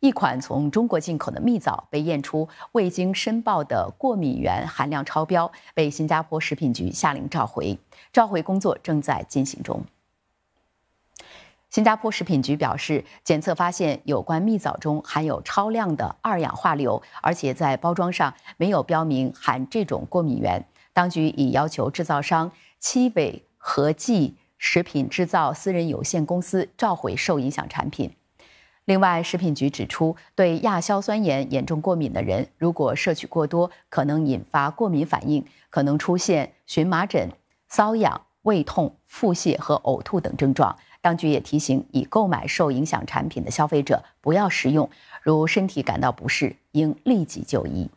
一款从中国进口的蜜枣被验出未经申报的过敏原含量超标，被新加坡食品局下令召回，召回工作正在进行中。新加坡食品局表示，检测发现有关蜜枣中含有超量的二氧化硫，而且在包装上没有标明含这种过敏原。当局已要求制造商七北和记食品制造私人有限公司召回受影响产品。另外，食品局指出，对亚硝酸盐严重过敏的人，如果摄取过多，可能引发过敏反应，可能出现荨麻疹、瘙痒、胃痛、腹泻和呕吐等症状。当局也提醒已购买受影响产品的消费者不要食用，如身体感到不适，应立即就医。